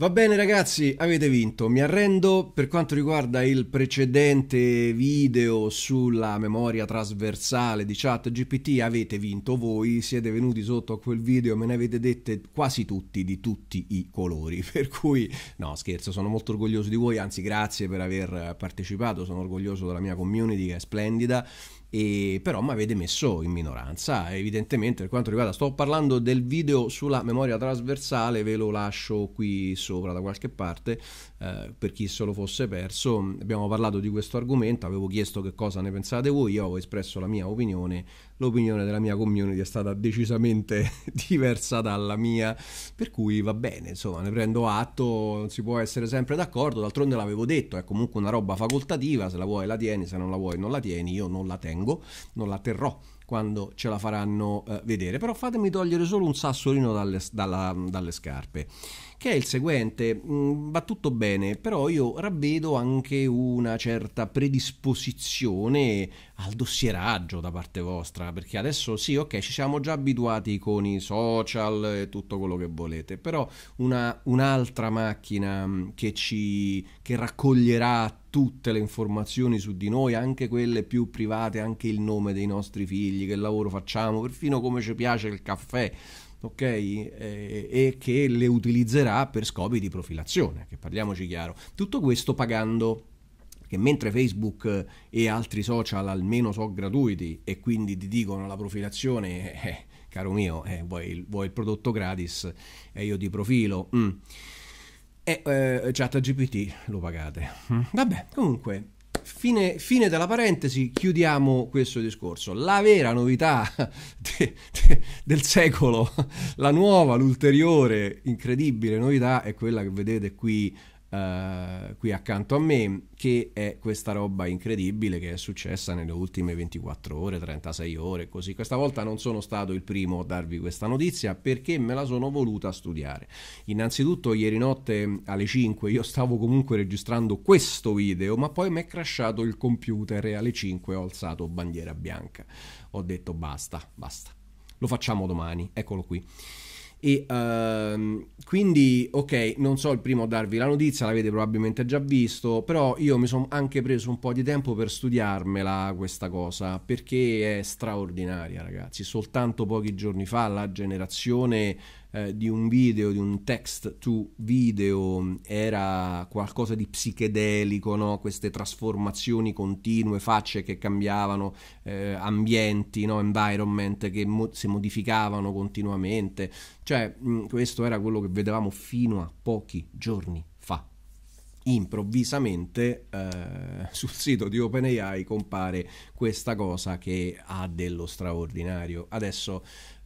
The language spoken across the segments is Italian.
Va bene ragazzi, avete vinto, mi arrendo per quanto riguarda il precedente video sulla memoria trasversale di ChatGPT, avete vinto voi, siete venuti sotto a quel video, me ne avete dette quasi tutti di tutti i colori, per cui no scherzo, sono molto orgoglioso di voi, anzi grazie per aver partecipato, sono orgoglioso della mia community che è splendida, e però mi avete messo in minoranza evidentemente per quanto riguarda sto parlando del video sulla memoria trasversale ve lo lascio qui sopra da qualche parte eh, per chi se lo fosse perso abbiamo parlato di questo argomento avevo chiesto che cosa ne pensate voi io ho espresso la mia opinione l'opinione della mia community è stata decisamente diversa dalla mia, per cui va bene, insomma, ne prendo atto, non si può essere sempre d'accordo, d'altronde l'avevo detto, è comunque una roba facoltativa, se la vuoi la tieni, se non la vuoi non la tieni, io non la tengo, non la terrò quando ce la faranno eh, vedere, però fatemi togliere solo un sassolino dalle, dalla, dalle scarpe che è il seguente, mm, va tutto bene, però io ravvedo anche una certa predisposizione al dossieraggio da parte vostra, perché adesso sì, ok, ci siamo già abituati con i social e tutto quello che volete, però una, un'altra macchina mm, che, ci, che raccoglierà tutte le informazioni su di noi, anche quelle più private, anche il nome dei nostri figli, che lavoro facciamo, perfino come ci piace il caffè ok? Eh, e che le utilizzerà per scopi di profilazione, che parliamoci chiaro. Tutto questo pagando che mentre Facebook e altri social almeno sono gratuiti e quindi ti dicono la profilazione, eh, eh, caro mio, eh, vuoi, il, vuoi, il prodotto gratis e eh, io ti profilo. Mm. E eh, eh, ChatGPT lo pagate. Mm. Vabbè, comunque Fine, fine, della parentesi, chiudiamo questo discorso. La vera novità de, de, del secolo, la nuova, l'ulteriore, incredibile novità è quella che vedete qui uh, qui accanto a me, che è questa roba incredibile che è successa nelle ultime 24 ore, 36 ore, così. Questa volta non sono stato il primo a darvi questa notizia perché me la sono voluta studiare. Innanzitutto ieri notte alle 5 io stavo comunque registrando questo video, ma poi mi è crashato il computer e alle 5 ho alzato bandiera bianca. Ho detto basta, basta. Lo facciamo domani, eccolo qui. E uh, quindi, ok, non so il primo a darvi la notizia, l'avete probabilmente già visto, però io mi sono anche preso un po' di tempo per studiarmela questa cosa, perché è straordinaria, ragazzi. Soltanto pochi giorni fa la generazione eh, di un video, di un text to video, era qualcosa di psichedelico, no? queste trasformazioni continue, facce che cambiavano, eh, ambienti, no? environment che mo- si modificavano continuamente, cioè mh, mm, questo era quello che vedevamo fino a pochi giorni fa improvvisamente eh, sul sito di OpenAI compare questa cosa che ha dello straordinario. Adesso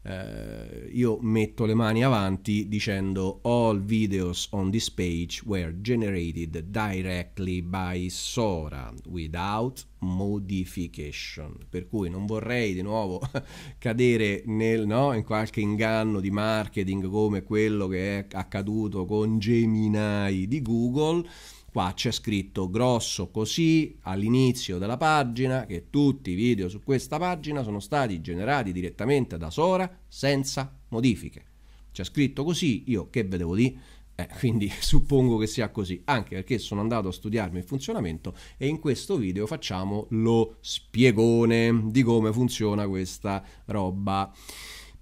eh, io metto le mani avanti dicendo all videos on this page were generated directly by Sora without modification per cui non vorrei di nuovo cadere nel, no, in qualche inganno di marketing come quello che è accaduto con Gemini di Google Qua c'è scritto grosso così all'inizio della pagina che tutti i video su questa pagina sono stati generati direttamente da Sora senza modifiche. C'è scritto così, io che vedevo di? Eh, quindi suppongo che sia così, anche perché sono andato a studiarmi il funzionamento e in questo video facciamo lo spiegone di come funziona questa roba.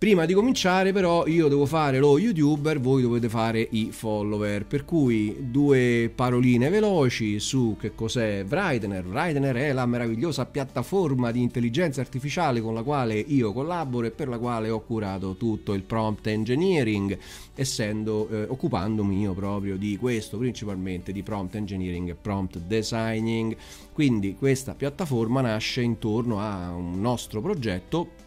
Prima di cominciare però io devo fare lo youtuber, voi dovete fare i follower, per cui due paroline veloci su che cos'è Writener. Writener è la meravigliosa piattaforma di intelligenza artificiale con la quale io collaboro e per la quale ho curato tutto il prompt engineering, essendo eh, occupandomi io proprio di questo, principalmente di prompt engineering e prompt designing. Quindi questa piattaforma nasce intorno a un nostro progetto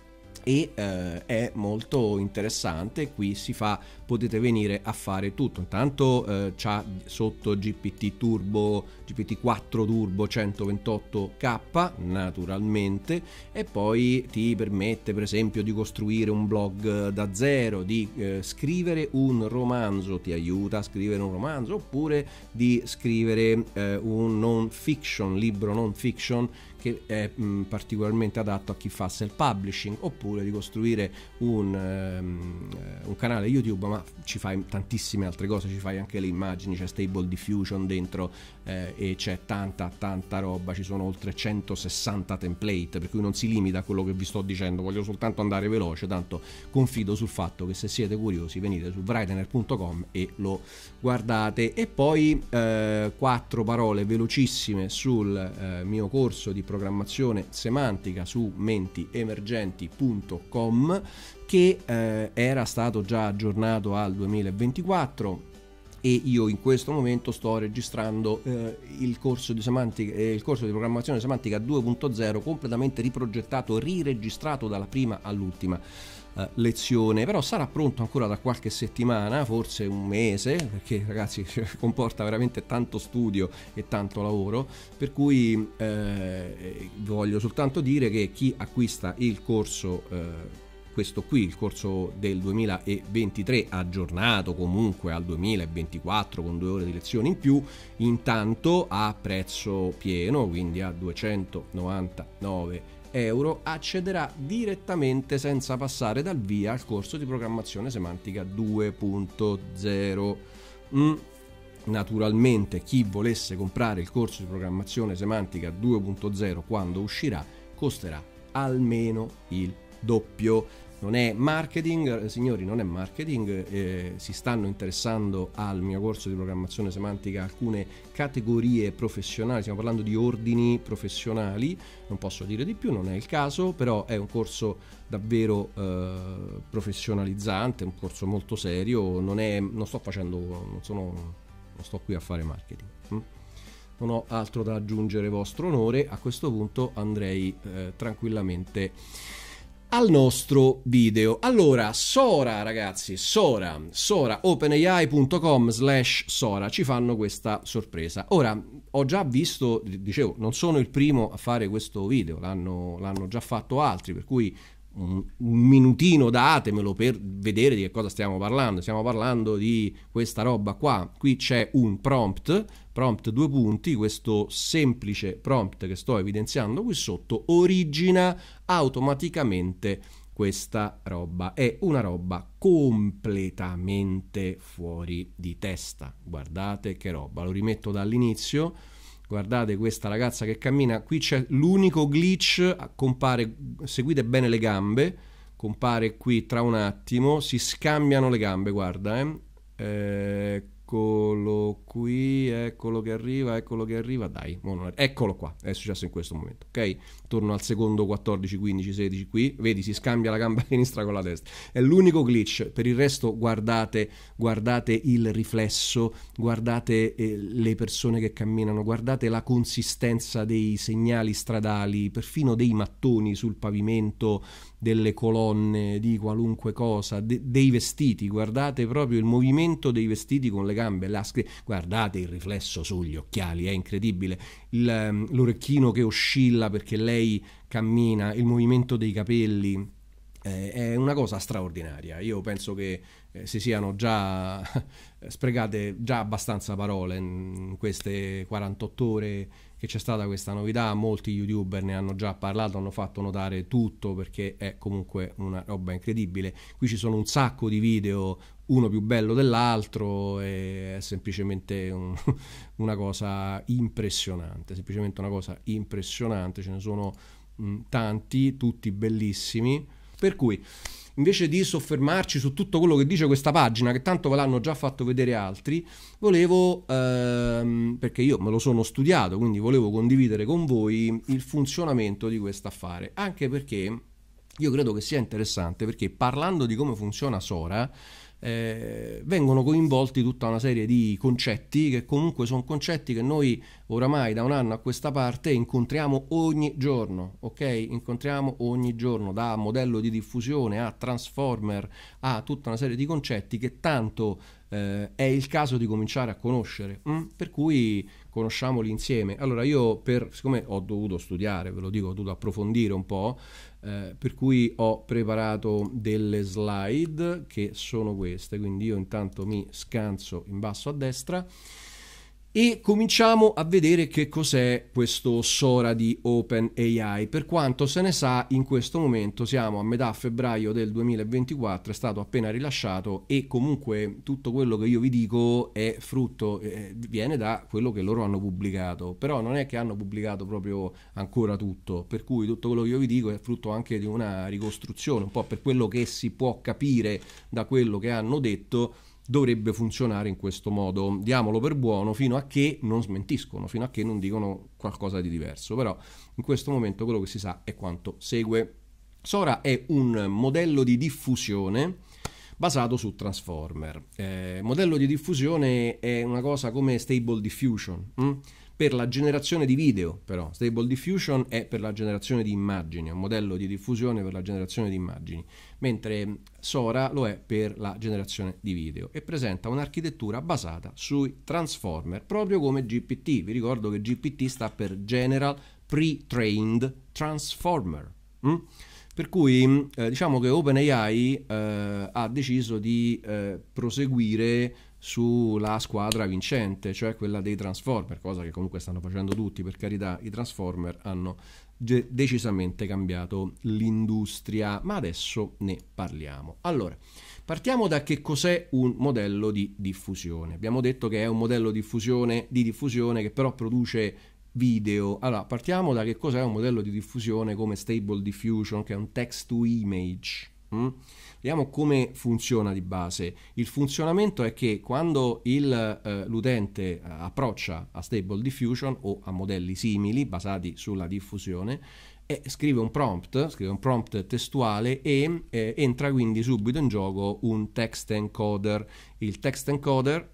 e eh, è molto interessante, qui si fa potete venire a fare tutto. Intanto eh, c'ha sotto GPT Turbo, GPT4 Turbo 128K naturalmente e poi ti permette per esempio di costruire un blog eh, da zero, di eh, scrivere un romanzo, ti aiuta a scrivere un romanzo oppure di scrivere eh, un non fiction, libro non fiction che è mh, mm, particolarmente adatto a chi fa self publishing oppure di costruire un, um, un canale YouTube ma ci fai tantissime altre cose, ci fai anche le immagini, c'è Stable Diffusion dentro eh, e c'è tanta tanta roba, ci sono oltre 160 template, per cui non si limita a quello che vi sto dicendo, voglio soltanto andare veloce, tanto confido sul fatto che se siete curiosi venite su brightener.com e lo guardate. E poi eh, quattro parole velocissime sul eh, mio corso di programmazione semantica su mentiemergenti.com che eh, era stato già aggiornato al 2024 e io in questo momento sto registrando eh, il, corso di semantica, eh, il corso di programmazione semantica 2.0 completamente riprogettato, riregistrato dalla prima all'ultima eh, lezione, però sarà pronto ancora da qualche settimana, forse un mese, perché ragazzi comporta veramente tanto studio e tanto lavoro, per cui eh, voglio soltanto dire che chi acquista il corso eh, questo qui, il corso del 2023 aggiornato comunque al 2024 con due ore di lezione in più, intanto a prezzo pieno, quindi a 299 euro, accederà direttamente senza passare dal via al corso di programmazione semantica 2.0. Mm. Naturalmente chi volesse comprare il corso di programmazione semantica 2.0 quando uscirà costerà almeno il doppio non è marketing, eh, signori, non è marketing, eh, si stanno interessando al mio corso di programmazione semantica alcune categorie professionali, stiamo parlando di ordini professionali, non posso dire di più, non è il caso, però è un corso davvero eh, professionalizzante, un corso molto serio, non, è, non sto facendo, non, sono, non sto qui a fare marketing. Hm? Non ho altro da aggiungere vostro onore, a questo punto andrei eh, tranquillamente al nostro video. Allora, Sora ragazzi, Sora, Sora, openai.com slash Sora, ci fanno questa sorpresa. Ora, ho già visto, dicevo, non sono il primo a fare questo video, l'hanno, l'hanno già fatto altri, per cui un minutino datemelo per vedere di che cosa stiamo parlando. Stiamo parlando di questa roba qua. Qui c'è un prompt, prompt due punti, questo semplice prompt che sto evidenziando qui sotto origina automaticamente questa roba. È una roba completamente fuori di testa. Guardate che roba. Lo rimetto dall'inizio guardate questa ragazza che cammina, qui c'è l'unico glitch, compare, seguite bene le gambe, compare qui tra un attimo, si scambiano le gambe, guarda, eh. eccolo qui, eccolo che arriva, eccolo che arriva, dai, eccolo qua, è successo in questo momento, ok? attorno al secondo 14, 15, 16 qui, vedi si scambia la gamba sinistra con la destra, è l'unico glitch, per il resto guardate, guardate il riflesso, guardate eh, le persone che camminano, guardate la consistenza dei segnali stradali, perfino dei mattoni sul pavimento, delle colonne, di qualunque cosa, de- dei vestiti, guardate proprio il movimento dei vestiti con le gambe, la scr- guardate il riflesso sugli occhiali, è incredibile il, ehm, l'orecchino che oscilla perché lei cammina, il movimento dei capelli, eh, è una cosa straordinaria. Io penso che eh, si siano già sprecate già abbastanza parole in queste 48 ore che c'è stata questa novità, molti youtuber ne hanno già parlato, hanno fatto notare tutto perché è comunque una roba incredibile. Qui ci sono un sacco di video, uno più bello dell'altro, è semplicemente un, una cosa impressionante, semplicemente una cosa impressionante, ce ne sono mh, tanti, tutti bellissimi, per cui invece di soffermarci su tutto quello che dice questa pagina, che tanto ve l'hanno già fatto vedere altri, volevo, ehm, perché io me lo sono studiato, quindi volevo condividere con voi il funzionamento di questo affare, anche perché io credo che sia interessante, perché parlando di come funziona Sora, eh, vengono coinvolti tutta una serie di concetti che comunque sono concetti che noi oramai da un anno a questa parte incontriamo ogni giorno, ok? Incontriamo ogni giorno da modello di diffusione a transformer a tutta una serie di concetti che tanto eh, è il caso di cominciare a conoscere, mh? Mm? per cui conosciamoli insieme. Allora io per, siccome ho dovuto studiare, ve lo dico, ho dovuto approfondire un po', eh, per cui ho preparato delle slide che sono queste, quindi io intanto mi scanso in basso a destra e cominciamo a vedere che cos'è questo Sora di OpenAI. Per quanto se ne sa, in questo momento siamo a metà febbraio del 2024, è stato appena rilasciato e comunque tutto quello che io vi dico è frutto, eh, viene da quello che loro hanno pubblicato, però non è che hanno pubblicato proprio ancora tutto, per cui tutto quello che io vi dico è frutto anche di una ricostruzione, un po' per quello che si può capire da quello che hanno detto dovrebbe funzionare in questo modo. Diamolo per buono fino a che non smentiscono, fino a che non dicono qualcosa di diverso. Però in questo momento quello che si sa è quanto segue. Sora è un modello di diffusione basato su Transformer. Eh, modello di diffusione è una cosa come Stable Diffusion. Mh? Mm? per la generazione di video, però Stable Diffusion è per la generazione di immagini, è un modello di diffusione per la generazione di immagini, mentre Sora lo è per la generazione di video e presenta un'architettura basata sui transformer, proprio come GPT. Vi ricordo che GPT sta per General Pre-trained Transformer. Mm? Per cui mm, eh, diciamo che OpenAI eh, ha deciso di eh, proseguire sulla squadra vincente, cioè quella dei Transformer, cosa che comunque stanno facendo tutti, per carità, i Transformer hanno de- decisamente cambiato l'industria, ma adesso ne parliamo. Allora, partiamo da che cos'è un modello di diffusione. Abbiamo detto che è un modello di diffusione, di diffusione che però produce video. Allora, partiamo da che cos'è un modello di diffusione come Stable Diffusion, che è un text to image Mm? Vediamo come funziona di base. Il funzionamento è che quando il, eh, l'utente eh, approccia a Stable Diffusion o a modelli simili basati sulla diffusione, eh, scrive, un prompt, scrive un prompt, testuale e eh, entra quindi subito in gioco un text encoder. Il text encoder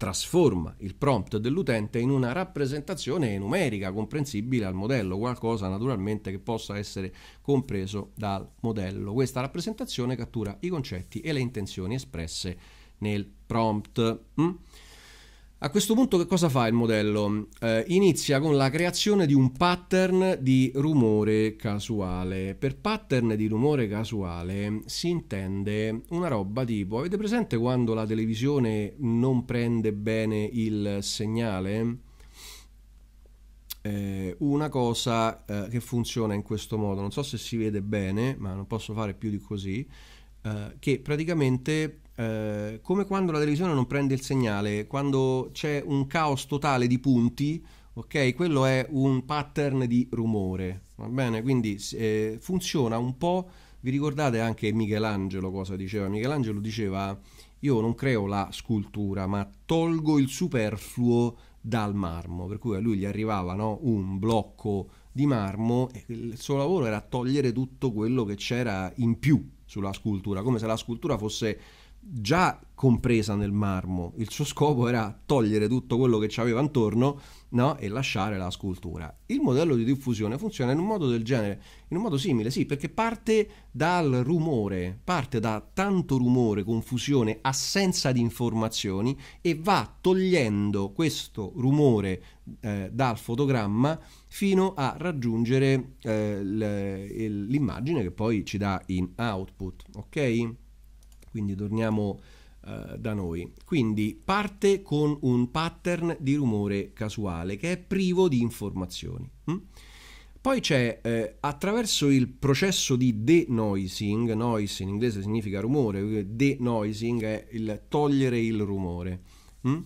trasforma il prompt dell'utente in una rappresentazione numerica comprensibile al modello, qualcosa naturalmente che possa essere compreso dal modello. Questa rappresentazione cattura i concetti e le intenzioni espresse nel prompt. Mm? A questo punto che cosa fa il modello? Eh, inizia con la creazione di un pattern di rumore casuale. Per pattern di rumore casuale si intende una roba tipo, avete presente quando la televisione non prende bene il segnale? Eh, una cosa eh, che funziona in questo modo, non so se si vede bene, ma non posso fare più di così, eh, che praticamente eh, come quando la televisione non prende il segnale, quando c'è un caos totale di punti, ok? Quello è un pattern di rumore, va bene? Quindi eh, funziona un po', vi ricordate anche Michelangelo cosa diceva? Michelangelo diceva io non creo la scultura, ma tolgo il superfluo dal marmo, per cui a lui gli arrivava no, un blocco di marmo e il suo lavoro era togliere tutto quello che c'era in più sulla scultura, come se la scultura fosse già compresa nel marmo. Il suo scopo era togliere tutto quello che ci aveva intorno no? e lasciare la scultura. Il modello di diffusione funziona in un modo del genere, in un modo simile, sì, perché parte dal rumore, parte da tanto rumore, confusione, assenza di informazioni e va togliendo questo rumore eh, dal fotogramma fino a raggiungere eh, l'immagine che poi ci dà in output, ok? quindi torniamo eh, da noi. Quindi parte con un pattern di rumore casuale che è privo di informazioni. Hm? Poi c'è eh, attraverso il processo di denoising, noise in inglese significa rumore, denoising è il togliere il rumore. Hm?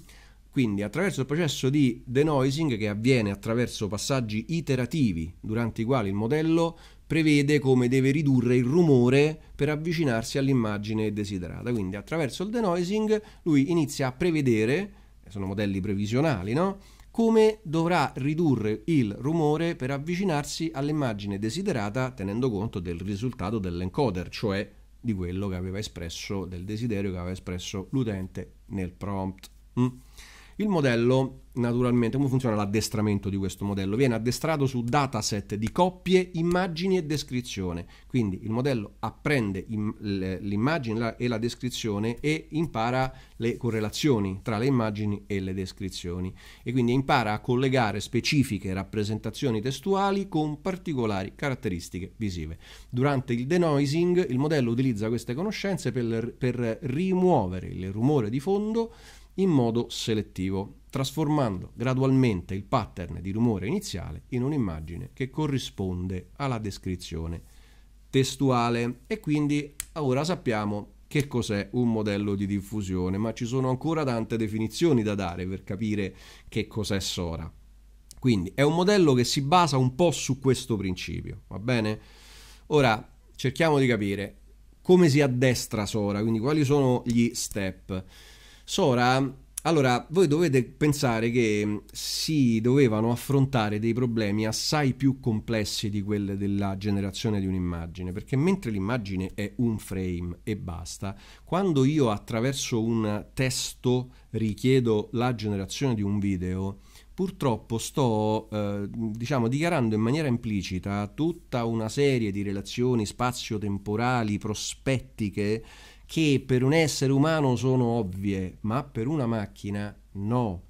Quindi attraverso il processo di denoising che avviene attraverso passaggi iterativi durante i quali il modello prevede come deve ridurre il rumore per avvicinarsi all'immagine desiderata. Quindi attraverso il denoising lui inizia a prevedere, eh, sono modelli previsionali, no? come dovrà ridurre il rumore per avvicinarsi all'immagine desiderata tenendo conto del risultato dell'encoder, cioè di quello che aveva espresso, del desiderio che aveva espresso l'utente nel prompt. Mm? Il modello, naturalmente, come funziona l'addestramento di questo modello? Viene addestrato su dataset di coppie, immagini e descrizione. Quindi il modello apprende l'immagine e la descrizione e impara le correlazioni tra le immagini e le descrizioni. E quindi impara a collegare specifiche rappresentazioni testuali con particolari caratteristiche visive. Durante il denoising, il modello utilizza queste conoscenze per, per rimuovere il rumore di fondo in modo selettivo, trasformando gradualmente il pattern di rumore iniziale in un'immagine che corrisponde alla descrizione testuale e quindi ora sappiamo che cos'è un modello di diffusione, ma ci sono ancora tante definizioni da dare per capire che cos'è Sora. Quindi è un modello che si basa un po' su questo principio, va bene? Ora cerchiamo di capire come si addestra Sora, quindi quali sono gli step. Sora, allora, voi dovete pensare che mm, si dovevano affrontare dei problemi assai più complessi di quelli della generazione di un'immagine, perché mentre l'immagine è un frame e basta, quando io attraverso un testo richiedo la generazione di un video, purtroppo sto eh, diciamo, dichiarando in maniera implicita tutta una serie di relazioni spazio-temporali, prospettiche che per un essere umano sono ovvie, ma per una macchina no,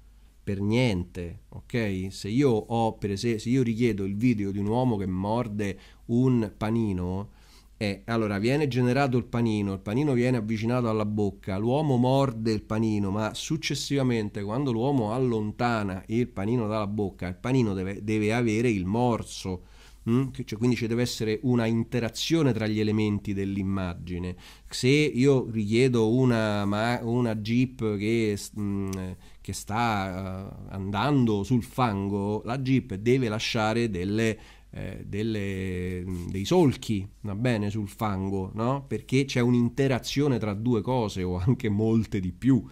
per niente, ok? Se io ho, per esempio, se io richiedo il video di un uomo che morde un panino, eh, allora viene generato il panino, il panino viene avvicinato alla bocca, l'uomo morde il panino, ma successivamente quando l'uomo allontana il panino dalla bocca, il panino deve, deve avere il morso Mm? Cioè, quindi ci deve essere una interazione tra gli elementi dell'immagine. Se io richiedo una, una Jeep che, mm, che sta eh, andando sul fango, la Jeep deve lasciare delle, eh, delle, mm, dei solchi va bene, sul fango, no? perché c'è un'interazione tra due cose o anche molte di più.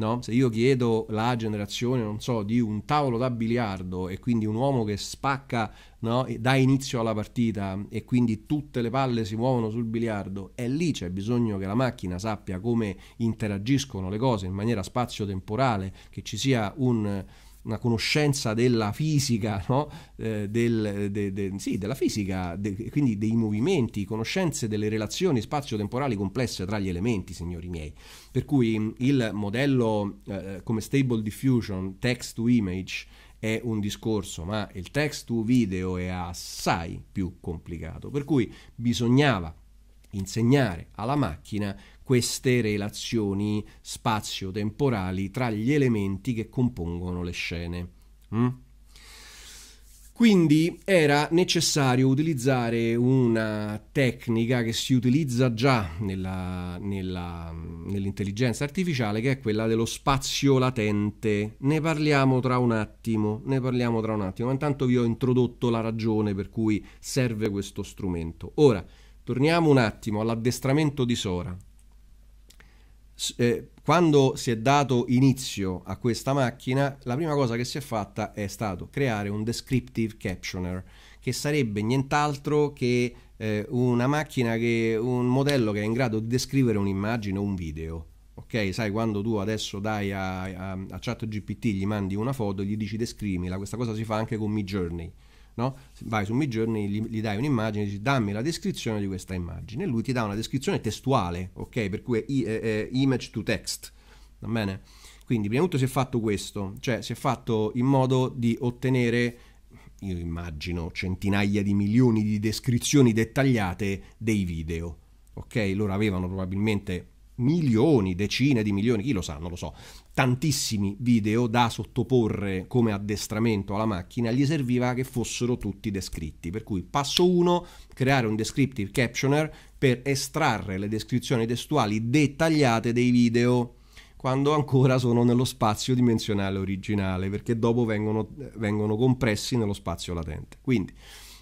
No? Se io chiedo la generazione, non so, di un tavolo da biliardo e quindi un uomo che spacca no? dà inizio alla partita e quindi tutte le palle si muovono sul biliardo, e lì c'è bisogno che la macchina sappia come interagiscono le cose in maniera spazio-temporale, che ci sia un una conoscenza della fisica, no? eh, del, de, de, sì, della fisica, de, quindi dei movimenti, conoscenze delle relazioni spazio-temporali complesse tra gli elementi, signori miei. Per cui mm, il modello eh, eh, come Stable Diffusion, text to image, è un discorso, ma il text to video è assai più complicato, per cui bisognava insegnare alla macchina queste relazioni spazio-temporali tra gli elementi che compongono le scene. Mm? Quindi era necessario utilizzare una tecnica che si utilizza già nella, nella, nell'intelligenza artificiale, che è quella dello spazio latente. Ne parliamo tra un attimo, ne parliamo tra un attimo, ma intanto vi ho introdotto la ragione per cui serve questo strumento. Ora, torniamo un attimo all'addestramento di Sora. Eh, quando si è dato inizio a questa macchina, la prima cosa che si è fatta è stato creare un descriptive captioner, che sarebbe nient'altro che eh, una macchina che un modello che è in grado di descrivere un'immagine o un video. Ok, sai quando tu adesso dai a, a, a ChatGPT gli mandi una foto e gli dici descrimila, questa cosa si fa anche con Midjourney. No? Vai su Midjourney, gli, gli dai un'immagine, dici dammi la descrizione di questa immagine. E lui ti dà una descrizione testuale, ok? Per cui è, è, è image to text. Va bene? Quindi, prima di tutto si è fatto questo, cioè si è fatto in modo di ottenere, io immagino, centinaia di milioni di descrizioni dettagliate dei video. Ok? Loro avevano probabilmente milioni, decine di milioni, chi lo sa, non lo so, tantissimi video da sottoporre come addestramento alla macchina, gli serviva che fossero tutti descritti. Per cui passo 1, creare un descriptive captioner per estrarre le descrizioni testuali dettagliate dei video quando ancora sono nello spazio dimensionale originale, perché dopo vengono, vengono compressi nello spazio latente. Quindi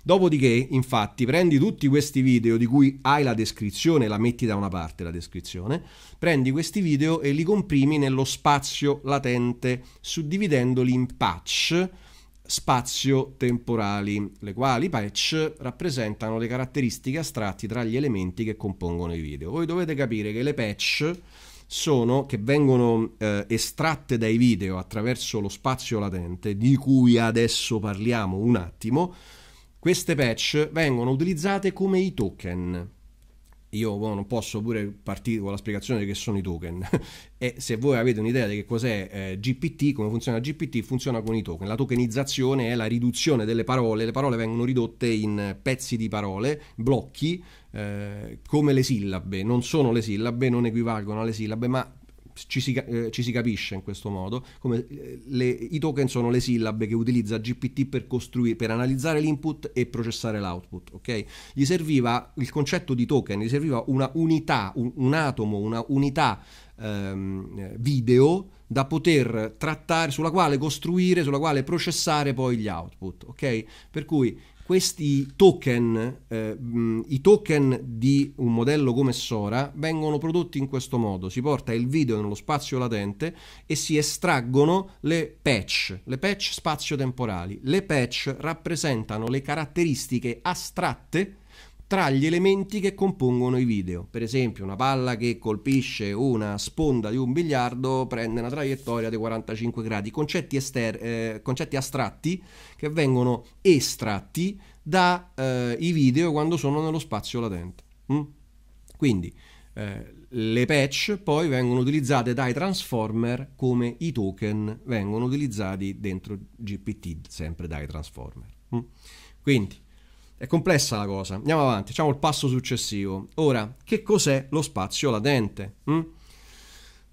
Dopodiché, infatti, prendi tutti questi video di cui hai la descrizione, la metti da una parte la descrizione, prendi questi video e li comprimi nello spazio latente, suddividendoli in patch spazio-temporali, le quali patch rappresentano le caratteristiche astratte tra gli elementi che compongono i video. Voi dovete capire che le patch sono che vengono eh, estratte dai video attraverso lo spazio latente di cui adesso parliamo un attimo, queste patch vengono utilizzate come i token. Io boh, non posso pure partire con la spiegazione di che sono i token. e se voi avete un'idea di che cos'è eh, GPT, come funziona GPT, funziona con i token. La tokenizzazione è la riduzione delle parole, le parole vengono ridotte in pezzi di parole, blocchi, eh, come le sillabe. Non sono le sillabe, non equivalgono alle sillabe, ma ci si, eh, ci si, capisce in questo modo, come eh, le, i token sono le sillabe che utilizza GPT per costruire, per analizzare l'input e processare l'output, ok? Gli serviva il concetto di token, gli serviva una unità, un, un atomo, una unità ehm, eh, video da poter trattare, sulla quale costruire, sulla quale processare poi gli output, ok? Per cui questi token, eh, mh, i token di un modello come Sora vengono prodotti in questo modo, si porta il video nello spazio latente e si estraggono le patch, le patch spazio-temporali. Le patch rappresentano le caratteristiche astratte tra gli elementi che compongono i video. Per esempio, una palla che colpisce una sponda di un biliardo prende una traiettoria di 45 gradi, concetti, ester- eh, concetti astratti che vengono estratti dai eh, video quando sono nello spazio latente. Mm? Quindi eh, le patch poi vengono utilizzate dai transformer come i token vengono utilizzati dentro GPT, sempre dai transformer. Mm? Quindi è complessa la cosa. Andiamo avanti, facciamo il passo successivo. Ora, che cos'è lo spazio latente? Mm?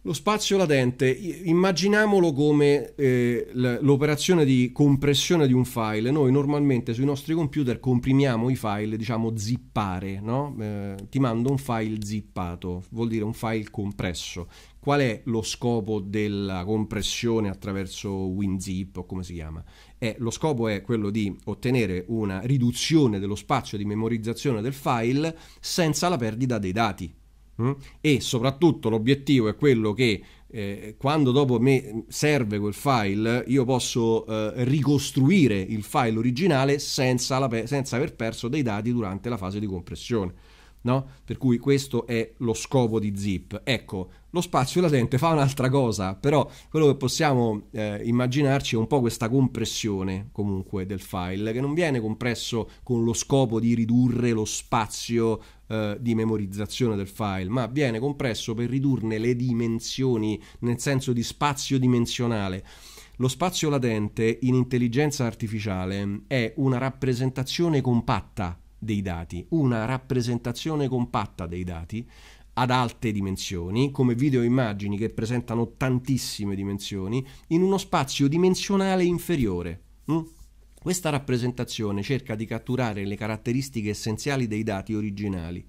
Lo spazio latente, immaginiamolo come eh, l'operazione di compressione di un file. Noi normalmente sui nostri computer comprimiamo i file, diciamo zippare, no? eh, ti mando un file zippato, vuol dire un file compresso. Qual è lo scopo della compressione attraverso WinZip o come si chiama? Eh, lo scopo è quello di ottenere una riduzione dello spazio di memorizzazione del file senza la perdita dei dati. Mm? E soprattutto l'obiettivo è quello che eh, quando dopo me serve quel file, io posso eh, ricostruire il file originale senza, pe- senza aver perso dei dati durante la fase di compressione no? Per cui questo è lo scopo di Zip. Ecco, lo spazio latente fa un'altra cosa, però quello che possiamo eh, immaginarci è un po' questa compressione comunque del file, che non viene compresso con lo scopo di ridurre lo spazio eh, di memorizzazione del file, ma viene compresso per ridurne le dimensioni, nel senso di spazio dimensionale. Lo spazio latente in intelligenza artificiale è una rappresentazione compatta dei dati, una rappresentazione compatta dei dati ad alte dimensioni, come video immagini che presentano tantissime dimensioni, in uno spazio dimensionale inferiore. Mm? Questa rappresentazione cerca di catturare le caratteristiche essenziali dei dati originali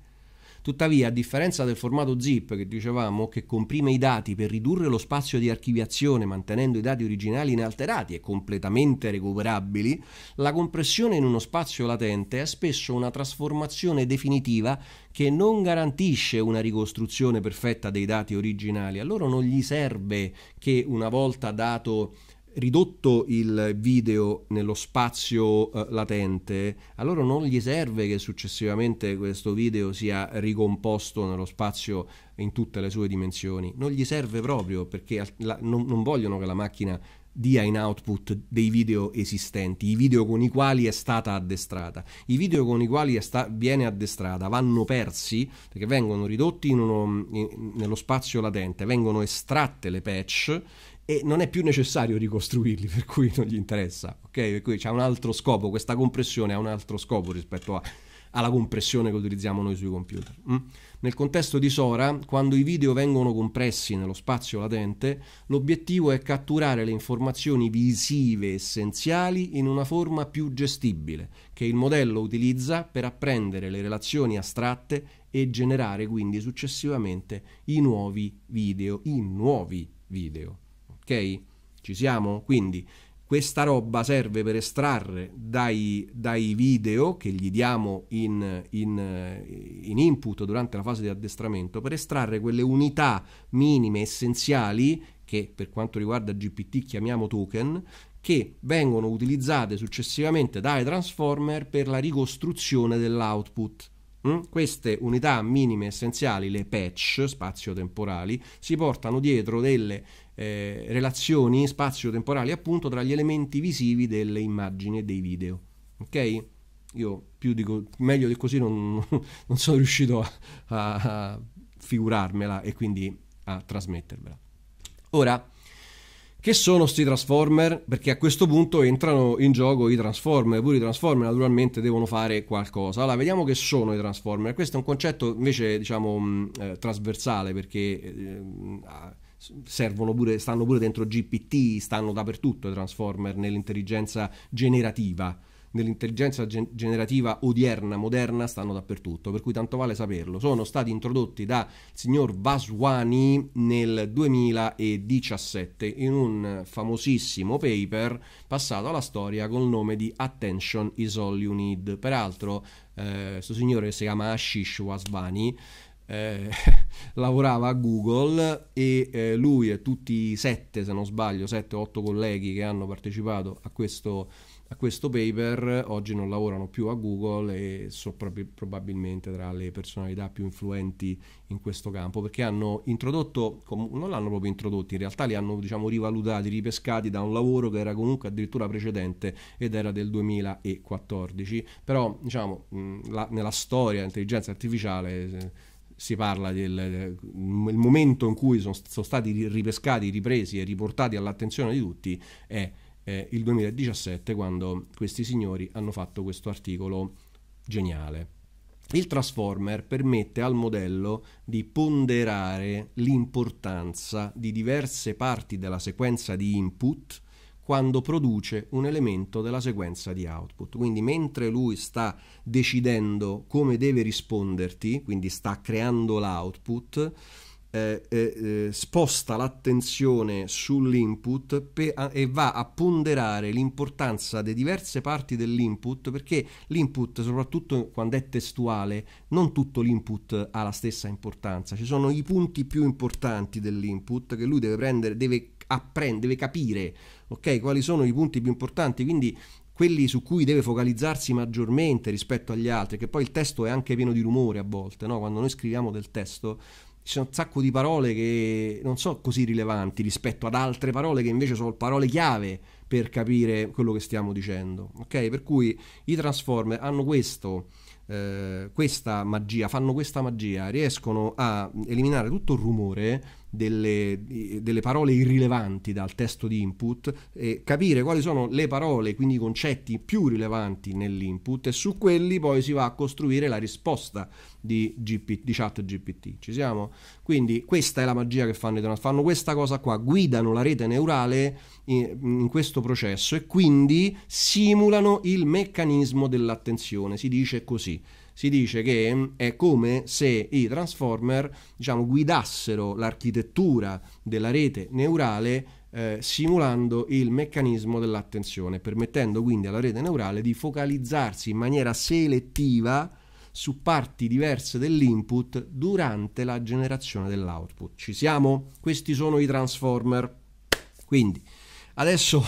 Tuttavia, a differenza del formato zip che dicevamo, che comprime i dati per ridurre lo spazio di archiviazione mantenendo i dati originali inalterati e completamente recuperabili, la compressione in uno spazio latente è spesso una trasformazione definitiva che non garantisce una ricostruzione perfetta dei dati originali. A loro non gli serve che una volta dato ridotto il video nello spazio eh, latente, allora non gli serve che successivamente questo video sia ricomposto nello spazio in tutte le sue dimensioni, non gli serve proprio perché la, non, non vogliono che la macchina dia in output dei video esistenti, i video con i quali è stata addestrata. I video con i quali sta- viene addestrata vanno persi perché vengono ridotti in uno, in, nello spazio latente, vengono estratte le patch e non è più necessario ricostruirli, per cui non gli interessa, ok? Per cui c'è un altro scopo, questa compressione ha un altro scopo rispetto a, alla compressione che utilizziamo noi sui computer. Mm? Nel contesto di Sora, quando i video vengono compressi nello spazio latente, l'obiettivo è catturare le informazioni visive essenziali in una forma più gestibile, che il modello utilizza per apprendere le relazioni astratte e generare quindi successivamente i nuovi video, i nuovi video. Ok? Ci siamo? Quindi questa roba serve per estrarre dai, dai video che gli diamo in, in, eh, in, input durante la fase di addestramento, per estrarre quelle unità minime essenziali che per quanto riguarda GPT chiamiamo token, che vengono utilizzate successivamente dai transformer per la ricostruzione dell'output. Mm? Queste unità minime essenziali, le patch spazio-temporali, si portano dietro delle eh, relazioni spazio-temporali appunto tra gli elementi visivi delle immagini e dei video. Ok? Io più dico, meglio di così non, non sono riuscito a, a, figurarmela e quindi a trasmettervela. Ora, che sono questi Transformer? Perché a questo punto entrano in gioco i Transformer, pure i Transformer naturalmente devono fare qualcosa. Allora, vediamo che sono i Transformer. Questo è un concetto invece, diciamo, mm, eh, trasversale perché eh, servono pure, stanno pure dentro GPT, stanno dappertutto i Transformer nell'intelligenza generativa. Nell'intelligenza gen- generativa odierna, moderna, stanno dappertutto, per cui tanto vale saperlo. Sono stati introdotti dal signor Vaswani nel 2017 in un famosissimo paper passato alla storia col nome di Attention is all you need. Peraltro, questo eh, signore si chiama Ashish Vaswani eh, lavorava a Google e eh, lui e tutti i sette, se non sbaglio, sette o otto colleghi che hanno partecipato a questo, a questo paper oggi non lavorano più a Google e sono prob- probabilmente tra le personalità più influenti in questo campo perché hanno introdotto, com- non l'hanno proprio introdotto, in realtà li hanno diciamo, rivalutati, ripescati da un lavoro che era comunque addirittura precedente ed era del 2014, però diciamo, mh, la- nella storia dell'intelligenza artificiale eh, si parla del momento in cui sono, sono, stati ripescati, ripresi e riportati all'attenzione di tutti è eh, il 2017 quando questi signori hanno fatto questo articolo geniale. Il transformer permette al modello di ponderare l'importanza di diverse parti della sequenza di input quando produce un elemento della sequenza di output. Quindi mentre lui sta decidendo come deve risponderti, quindi sta creando l'output, eh, eh, eh sposta l'attenzione sull'input pe- e va a ponderare l'importanza di diverse parti dell'input perché l'input, soprattutto quando è testuale, non tutto l'input ha la stessa importanza. Ci sono i punti più importanti dell'input che lui deve prendere, deve apprendere, deve capire okay? quali sono i punti più importanti, quindi quelli su cui deve focalizzarsi maggiormente rispetto agli altri, che poi il testo è anche pieno di rumore a volte, no? quando noi scriviamo del testo c'è un sacco di parole che non sono così rilevanti rispetto ad altre parole che invece sono parole chiave per capire quello che stiamo dicendo. Ok? Per cui i Transformer hanno questo, eh, questa magia, fanno questa magia, riescono a eliminare tutto il rumore delle, delle parole irrilevanti dal testo di input e capire quali sono le parole, quindi i concetti più rilevanti nell'input e su quelli poi si va a costruire la risposta di, GPT, di chat GPT. Ci siamo? Quindi questa è la magia che fanno i Donald, fanno questa cosa qua, guidano la rete neurale in, in questo processo e quindi simulano il meccanismo dell'attenzione, si dice così si dice che mm, è come se i transformer diciamo, guidassero l'architettura della rete neurale eh, simulando il meccanismo dell'attenzione, permettendo quindi alla rete neurale di focalizzarsi in maniera selettiva su parti diverse dell'input durante la generazione dell'output. Ci siamo? Questi sono i transformer. Quindi Adesso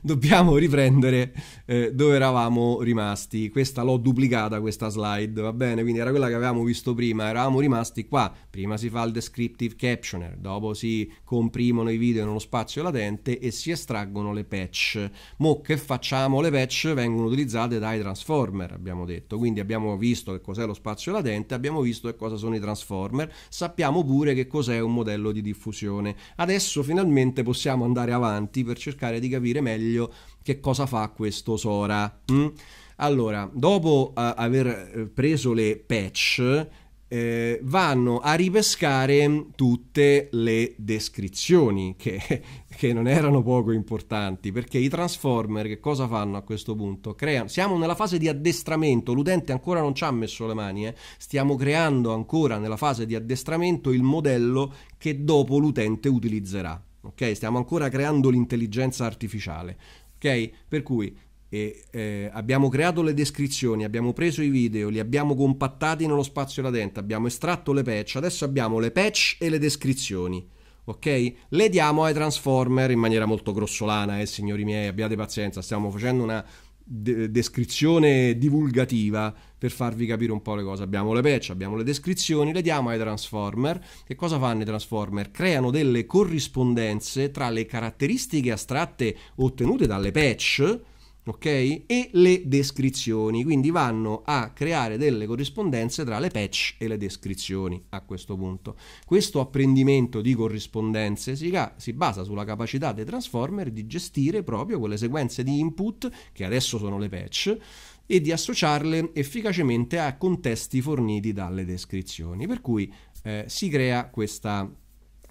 dobbiamo riprendere eh, dove eravamo rimasti. Questa l'ho duplicata, questa slide, va bene? Quindi era quella che avevamo visto prima, eravamo rimasti qua. Prima si fa il descriptive captioner, dopo si comprimono i video nello spazio latente e si estraggono le patch. Mo che facciamo? Le patch vengono utilizzate dai transformer, abbiamo detto. Quindi abbiamo visto che cos'è lo spazio latente, abbiamo visto che cosa sono i transformer, sappiamo pure che cos'è un modello di diffusione. Adesso finalmente possiamo andare avanti per cercare cercare di capire meglio che cosa fa questo Sora. Mm? Allora, dopo uh, aver eh, preso le patch, eh, vanno a ripescare tutte le descrizioni che, che, non erano poco importanti perché i transformer che cosa fanno a questo punto? Creano, siamo nella fase di addestramento, l'utente ancora non ci ha messo le mani, eh. stiamo creando ancora nella fase di addestramento il modello che dopo l'utente utilizzerà ok? Stiamo ancora creando l'intelligenza artificiale, ok? Per cui e, eh, eh, abbiamo creato le descrizioni, abbiamo preso i video, li abbiamo compattati nello spazio latente, abbiamo estratto le patch, adesso abbiamo le patch e le descrizioni. Ok? Le diamo ai Transformer in maniera molto grossolana, eh, signori miei, abbiate pazienza, stiamo facendo una, de- descrizione divulgativa per farvi capire un po' le cose. Abbiamo le patch, abbiamo le descrizioni, le diamo ai Transformer. Che cosa fanno i Transformer? Creano delle corrispondenze tra le caratteristiche astratte ottenute dalle patch ok? E le descrizioni, quindi vanno a creare delle corrispondenze tra le patch e le descrizioni a questo punto. Questo apprendimento di corrispondenze si, si basa sulla capacità dei transformer di gestire proprio quelle sequenze di input, che adesso sono le patch, e di associarle efficacemente a contesti forniti dalle descrizioni. Per cui eh, si crea questa,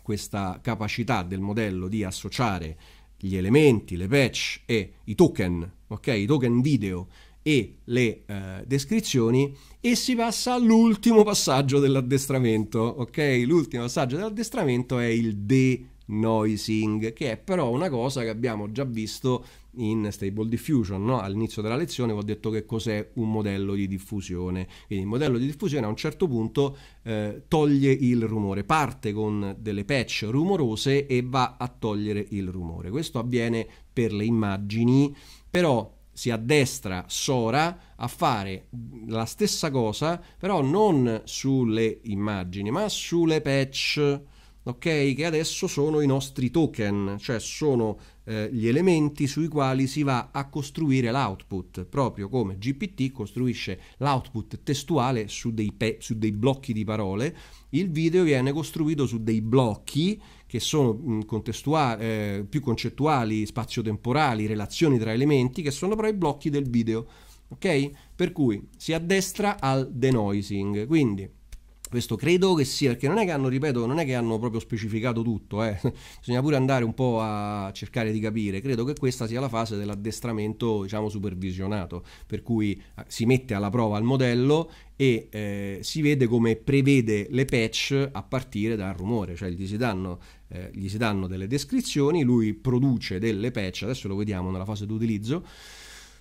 questa capacità del modello di associare gli elementi, le patch e i token, ok? I token video e le eh, descrizioni e si passa all'ultimo passaggio dell'addestramento, ok? L'ultimo passaggio dell'addestramento è il de noising, che è però una cosa che abbiamo già visto in Stable Diffusion. No? All'inizio della lezione vi ho detto che cos'è un modello di diffusione. Quindi il modello di diffusione a un certo punto eh, toglie il rumore, parte con delle patch rumorose e va a togliere il rumore. Questo avviene per le immagini, però si addestra Sora a fare la stessa cosa, però non sulle immagini, ma sulle patch, ok? Che adesso sono i nostri token, cioè sono eh, gli elementi sui quali si va a costruire l'output, proprio come GPT costruisce l'output testuale su dei, pe- su dei blocchi di parole, il video viene costruito su dei blocchi che sono mm, eh, più concettuali, spazio-temporali, relazioni tra elementi, che sono però i blocchi del video. Ok? Per cui si addestra al denoising. Quindi questo credo che sia, perché non è che hanno, ripeto, non è che hanno proprio specificato tutto, eh. bisogna pure andare un po' a cercare di capire. Credo che questa sia la fase dell'addestramento, diciamo, supervisionato, per cui ah, si mette alla prova il modello e eh, si vede come prevede le patch a partire dal rumore, cioè gli si, danno, eh, gli si danno delle descrizioni, lui produce delle patch, adesso lo vediamo nella fase d'utilizzo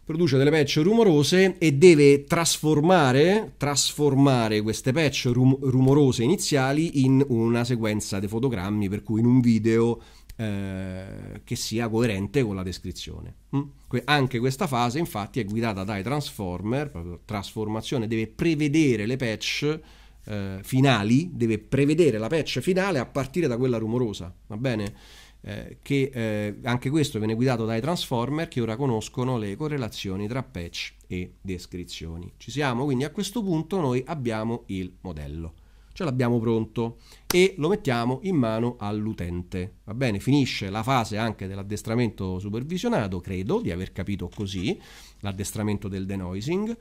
produce delle patch rumorose e deve trasformare, trasformare queste patch rum- rumorose iniziali in una sequenza di fotogrammi, per cui in un video eh, che sia coerente con la descrizione. Mm? Que- anche questa fase infatti è guidata dai transformer, proprio trasformazione, deve prevedere le patch eh, finali, deve prevedere la patch finale a partire da quella rumorosa, va bene? Eh, che eh, anche questo viene guidato dai transformer che ora conoscono le correlazioni tra patch e descrizioni. Ci siamo, quindi a questo punto noi abbiamo il modello, ce l'abbiamo pronto e lo mettiamo in mano all'utente. Va bene, finisce la fase anche dell'addestramento supervisionato, credo di aver capito così, l'addestramento del denoising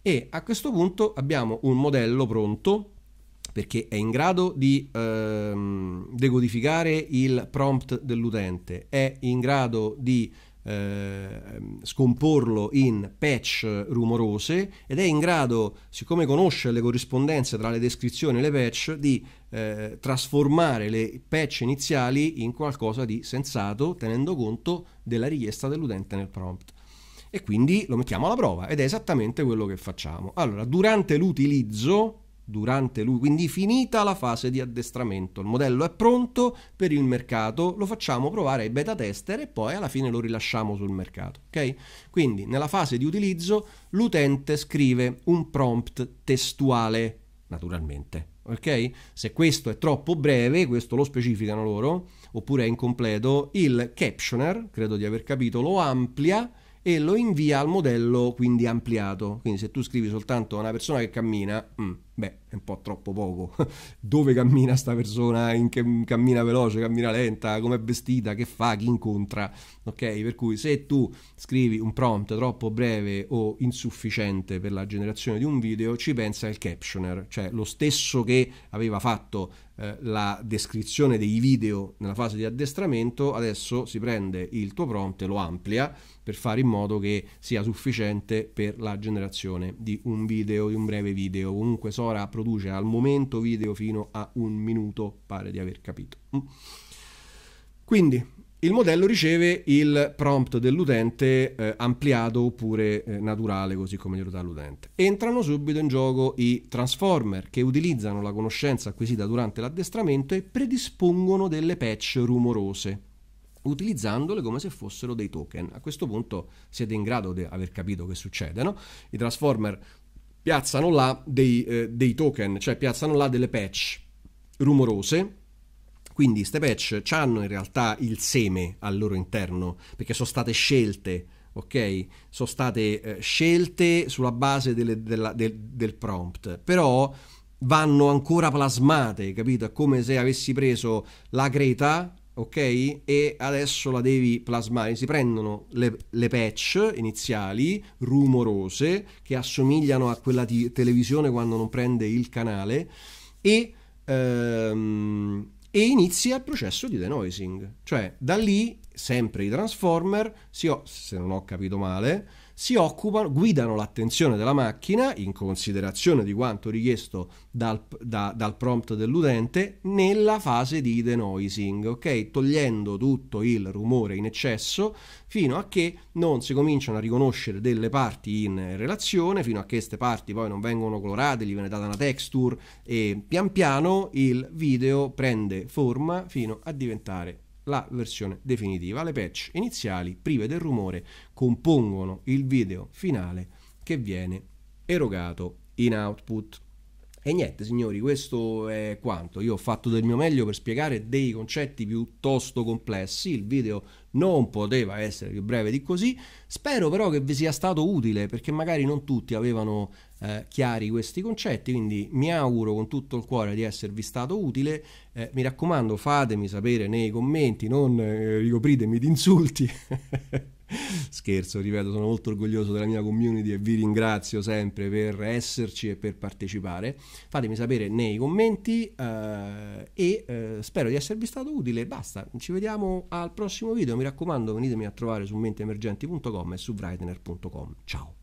e a questo punto abbiamo un modello pronto perché è in grado di ehm, decodificare il prompt dell'utente, è in grado di ehm, scomporlo in patch rumorose ed è in grado, siccome conosce le corrispondenze tra le descrizioni e le patch, di eh, trasformare le patch iniziali in qualcosa di sensato tenendo conto della richiesta dell'utente nel prompt e quindi lo mettiamo alla prova ed è esattamente quello che facciamo. Allora, durante l'utilizzo durante lui, quindi finita la fase di addestramento. Il modello è pronto per il mercato, lo facciamo provare ai beta tester e poi alla fine lo rilasciamo sul mercato, ok? Quindi nella fase di utilizzo l'utente scrive un prompt testuale, naturalmente, ok? Se questo è troppo breve, questo lo specificano loro, oppure è incompleto, il captioner, credo di aver capito, lo amplia e lo invia al modello quindi ampliato. Quindi se tu scrivi soltanto a una persona che cammina, mm, beh, è un po' troppo poco. Dove cammina sta persona? In che, cammina veloce, cammina lenta, com'è vestita, che fa, chi incontra. Ok? Per cui se tu scrivi un prompt troppo breve o insufficiente per la generazione di un video, ci pensa il captioner, cioè lo stesso che aveva fatto eh, la descrizione dei video nella fase di addestramento, adesso si prende il tuo prompt e lo amplia per fare in modo che sia sufficiente per la generazione di un video, di un breve video. Comunque Sora produce al momento video fino a un minuto, pare di aver capito. Mm. Quindi il modello riceve il prompt dell'utente eh, ampliato oppure eh, naturale, così come glielo dà l'utente. Entrano subito in gioco i transformer che utilizzano la conoscenza acquisita durante l'addestramento e predispongono delle patch rumorose, utilizzandole come se fossero dei token. A questo punto siete in grado di aver capito che succede, no? I transformer piazzano là dei, eh, dei token, cioè piazzano là delle patch rumorose quindi queste patch hanno in realtà il seme al loro interno, perché sono state scelte, ok? Sono state eh, scelte sulla base delle, della, del, del prompt, però vanno ancora plasmate, capito? È come se avessi preso la Greta, ok? E adesso la devi plasmare. Si prendono le, le, patch iniziali, rumorose, che assomigliano a quella di televisione quando non prende il canale, e... Ehm, e inizia il processo di denoising. Cioè da lì sempre i transformer, oh, se non ho capito male, si occupano, guidano l'attenzione della macchina in considerazione di quanto richiesto dal, da, dal prompt dell'utente nella fase di denoising, ok? Togliendo tutto il rumore in eccesso fino a che non si cominciano a riconoscere delle parti in relazione, fino a che queste parti poi non vengono colorate, gli viene data una texture e pian piano il video prende forma fino a diventare la versione definitiva. Le patch iniziali, prive del rumore, compongono il video finale che viene erogato in output. E niente, signori, questo è quanto. Io ho fatto del mio meglio per spiegare dei concetti piuttosto complessi. Il video non poteva essere più breve di così. Spero però che vi sia stato utile perché magari non tutti avevano eh, chiari questi concetti, quindi mi auguro con tutto il cuore di esservi stato utile, eh, mi raccomando fatemi sapere nei commenti, non eh, ricopritemi di insulti. Scherzo, ripeto, sono molto orgoglioso della mia community e vi ringrazio sempre per esserci e per partecipare. Fatemi sapere nei commenti eh, e eh, spero di esservi stato utile. Basta, ci vediamo al prossimo video. Mi raccomando, venitemi a trovare su menteemergenti.com e su brightener.com. Ciao!